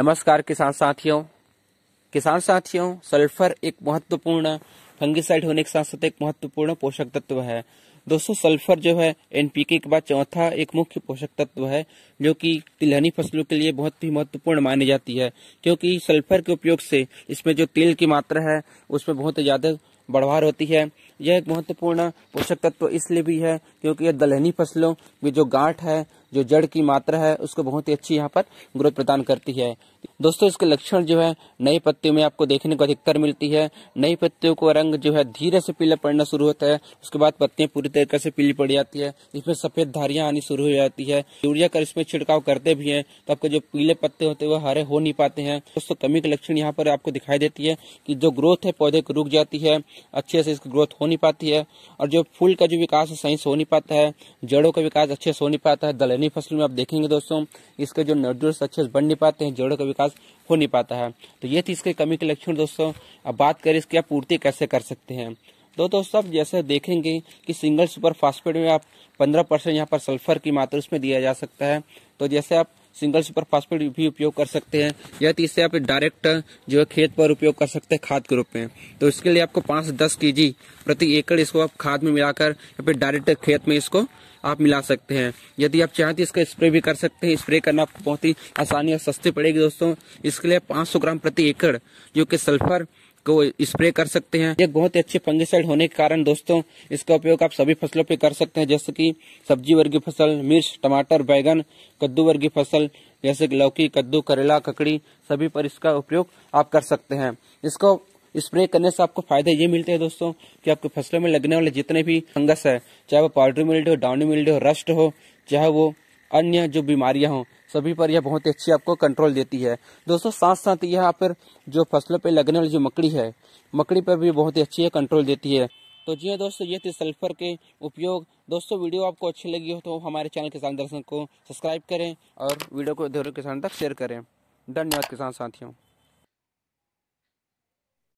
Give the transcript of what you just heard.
नमस्कार किसान साथियों किसान साथियों सल्फर एक महत्वपूर्ण फंगिसाइड होने के साथ साथ एक महत्वपूर्ण पोषक तत्व है दोस्तों सल्फर जो है एनपीके के बाद चौथा एक मुख्य पोषक तत्व है जो कि तिलहनी फसलों के लिए बहुत ही महत्वपूर्ण मानी जाती है क्योंकि सल्फर के उपयोग से इसमें जो तेल की मात्रा है उसमें बहुत ज़्यादा बढ़वार होती है यह एक महत्वपूर्ण पोषक तत्व इसलिए भी है क्योंकि यह दलहनी फसलों में जो गांठ है जो जड़ की मात्रा है उसको बहुत ही अच्छी यहाँ पर ग्रोथ प्रदान करती है दोस्तों इसके लक्षण जो है नई पत्तियों में आपको देखने को अधिकतर मिलती है नई पत्तियों को रंग जो है धीरे से पीला पड़ना शुरू होता है उसके बाद पत्तियां पूरी तरीके से पीली पड़ जाती है इसमें सफेद धारियां आनी शुरू हो जाती है यूरिया का इसमें छिड़काव करते भी है तो आपके जो पीले पत्ते होते हैं वो हरे हो नहीं पाते हैं दोस्तों कमी के लक्षण यहाँ पर आपको दिखाई देती है कि जो ग्रोथ है पौधे को रुक जाती है अच्छे से इसकी ग्रोथ हो नहीं पाती है और जो फूल का जो विकास है सही से हो नहीं पाता है जड़ों का विकास अच्छे से हो नहीं पाता है दलहनी फसल में आप देखेंगे दोस्तों इसके जो नड्यूल्स अच्छे से बढ़ नहीं पाते हैं जड़ों का विकास हो नहीं पाता है तो ये थी इसके कमी के लक्षण दोस्तों अब बात करें इसकी आप पूर्ति कैसे कर सकते हैं तो दोस्तों आप जैसे देखेंगे कि सिंगल सुपर फास्फेट में आप 15 परसेंट यहाँ पर सल्फर की मात्रा उसमें दिया जा सकता है तो जैसे आप सिंगल सुपर फास्फेट भी उपयोग कर सकते हैं या तीसरे तो आप डायरेक्ट जो है खेत पर उपयोग कर सकते हैं खाद के रूप में तो इसके लिए आपको पाँच से दस के प्रति एकड़ इसको आप खाद में मिलाकर या फिर डायरेक्ट खेत में इसको आप मिला सकते हैं यदि आप चाहें तो इसका स्प्रे भी कर सकते हैं स्प्रे करना आपको बहुत ही आसानी और सस्ती पड़ेगी दोस्तों इसके लिए पाँच ग्राम प्रति एकड़ जो कि सल्फर इसको स्प्रे कर सकते हैं ये बहुत ही अच्छे फंगिसाइड होने के कारण दोस्तों इसका उपयोग आप सभी फसलों पे कर सकते हैं जैसे कि सब्जी वर्गीय फसल मिर्च टमाटर बैगन कद्दू वर्गीय फसल जैसे कि लौकी कद्दू करेला ककड़ी सभी पर इसका उपयोग आप कर सकते हैं इसको स्प्रे करने से आपको फायदा ये मिलते हैं दोस्तों कि आपकी फसलों में लगने वाले जितने भी फंगस है चाहे वो पाउडर मिल्ड हो डाउनी मिल्ड हो रस्ट हो चाहे वो अन्य जो बीमारियां हों सभी पर यह बहुत अच्छी आपको कंट्रोल देती है दोस्तों साथ साथ यह यहाँ पर जो फसलों पर लगने वाली जो मकड़ी है मकड़ी पर भी बहुत ही अच्छी कंट्रोल देती है तो जी हाँ दोस्तों ये थे सल्फर के उपयोग दोस्तों वीडियो आपको अच्छी लगी हो तो हमारे चैनल किसान दर्शन को सब्सक्राइब करें और वीडियो को धीरे किसान तक शेयर करें धन्यवाद किसान साथियों